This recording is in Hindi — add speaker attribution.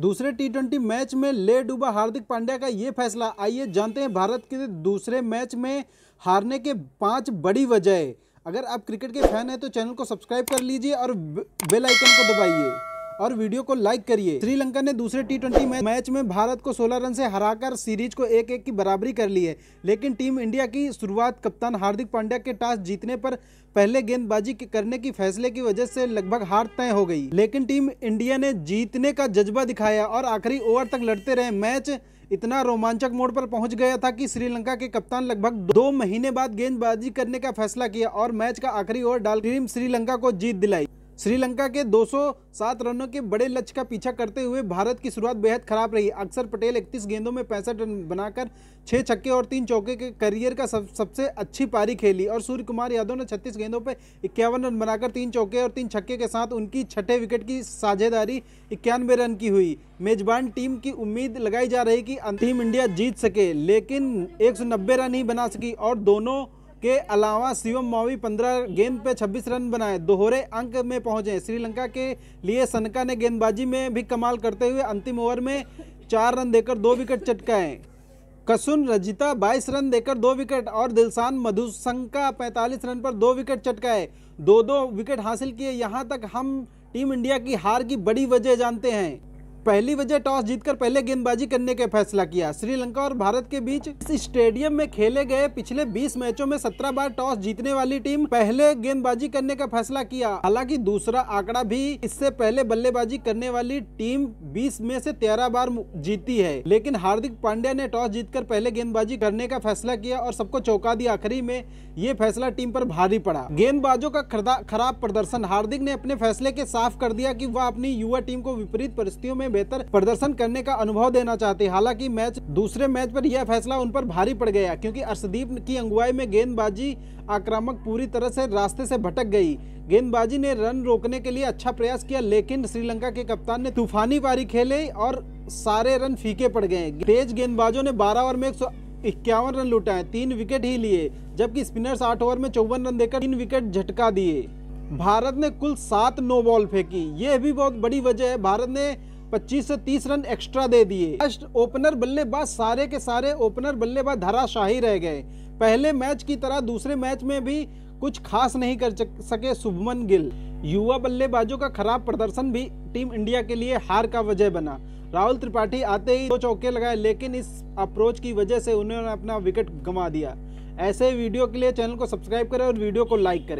Speaker 1: दूसरे टी मैच में ले डूबा हार्दिक पांड्या का ये फैसला आइए जानते हैं भारत के दूसरे मैच में हारने के पांच बड़ी वजह अगर आप क्रिकेट के फैन हैं तो चैनल को सब्सक्राइब कर लीजिए और बेल आइकन को दबाइए और वीडियो को लाइक करिए श्रीलंका ने दूसरे टी ट्वेंटी मैच में भारत को सोलह रन से हराकर सीरीज को एक एक की बराबरी कर ली है लेकिन टीम इंडिया की शुरुआत कप्तान हार्दिक पांड्या के टास्क जीतने पर पहले गेंदबाजी करने की फैसले की वजह से लगभग हार तय हो गई लेकिन टीम इंडिया ने जीतने का जज्बा दिखाया और आखिरी ओवर तक लड़ते रहे मैच इतना रोमांचक मोड़ पर पहुंच गया था कि श्रीलंका के कप्तान लगभग दो महीने बाद गेंदबाजी करने का फैसला किया और मैच का आखिरी ओवर डाल टीम श्रीलंका को जीत दिलाई श्रीलंका के 207 रनों के बड़े लक्ष्य का पीछा करते हुए भारत की शुरुआत बेहद खराब रही अक्षर पटेल 31 गेंदों में पैंसठ रन बनाकर छः छक्के और तीन चौके के करियर का सब सबसे अच्छी पारी खेली और सूर्य कुमार यादव ने 36 गेंदों पर इक्यावन रन बनाकर तीन चौके और तीन छक्के के साथ उनकी छठे विकेट की साझेदारी इक्यानवे रन की हुई मेजबान टीम की उम्मीद लगाई जा रही कि अंतिम इंडिया जीत सके लेकिन एक रन ही बना सकी और दोनों के अलावा शिवम मावी 15 गेंद पे 26 रन बनाए दोहरे अंक में पहुंचे श्रीलंका के लिए सनका ने गेंदबाजी में भी कमाल करते हुए अंतिम ओवर में चार रन देकर दो विकेट चटकाए कसुन रजिता 22 रन देकर दो विकेट और दिलसान मधुसंका 45 रन पर दो विकेट चटकाए दो दो विकेट हासिल किए यहाँ तक हम टीम इंडिया की हार की बड़ी वजह जानते हैं पहली वजह टॉस जीतकर पहले गेंदबाजी करने का फैसला किया श्रीलंका और भारत के बीच इस स्टेडियम में खेले गए पिछले 20 मैचों में 17 बार टॉस जीतने वाली टीम पहले गेंदबाजी करने का फैसला किया हालांकि दूसरा आंकड़ा भी इससे पहले बल्लेबाजी करने वाली टीम 20 में से 13 बार जीती है लेकिन हार्दिक पांड्या ने टॉस जीतकर पहले गेंदबाजी करने का फैसला किया और सबको चौका दिया आखिरी में ये फैसला टीम पर भारी पड़ा गेंदबाजों का खराब प्रदर्शन हार्दिक ने अपने फैसले के साफ कर दिया की वह अपनी युवा टीम को विपरीत परिस्थितियों में में बेहतर प्रदर्शन करने का अनुभव देना चाहते हालांकि मैच दूसरे मैच पर यह फैसला उन पर भारी पड़ गया क्योंकि अर्शदीप की अगुवाई में गेंदबाजी आक्रामक पूरी तरह से रास्ते से भटक गई गेंदबाजी ने रन रोकने के लिए अच्छा प्रयास किया लेकिन श्रीलंका के कप्तान ने तूफानी पारी खेले और सारे रन फीके पड़ गए तेज गेंदबाजों ने बारह ओवर में एक इक्यावन रन लुटाए तीन विकेट ही लिए जबकि स्पिनर्स आठ ओवर में चौवन रन देकर तीन विकेट झटका दिए भारत ने कुल सात नो बॉल फेंकी यह भी बहुत बड़ी वजह है भारत ने 25 से 30 रन एक्स्ट्रा दे दिए फर्स्ट ओपनर बल्लेबाज सारे के सारे ओपनर बल्लेबाज धराशाही रह गए पहले मैच की तरह दूसरे मैच में भी कुछ खास नहीं कर सके शुभमन गिल युवा बल्लेबाजों का खराब प्रदर्शन भी टीम इंडिया के लिए हार का वजह बना राहुल त्रिपाठी आते ही दो चौके लगाए लेकिन इस अप्रोच की वजह से उन्होंने अपना विकेट गंवा दिया ऐसे वीडियो के लिए चैनल को सब्सक्राइब करें और वीडियो को लाइक करें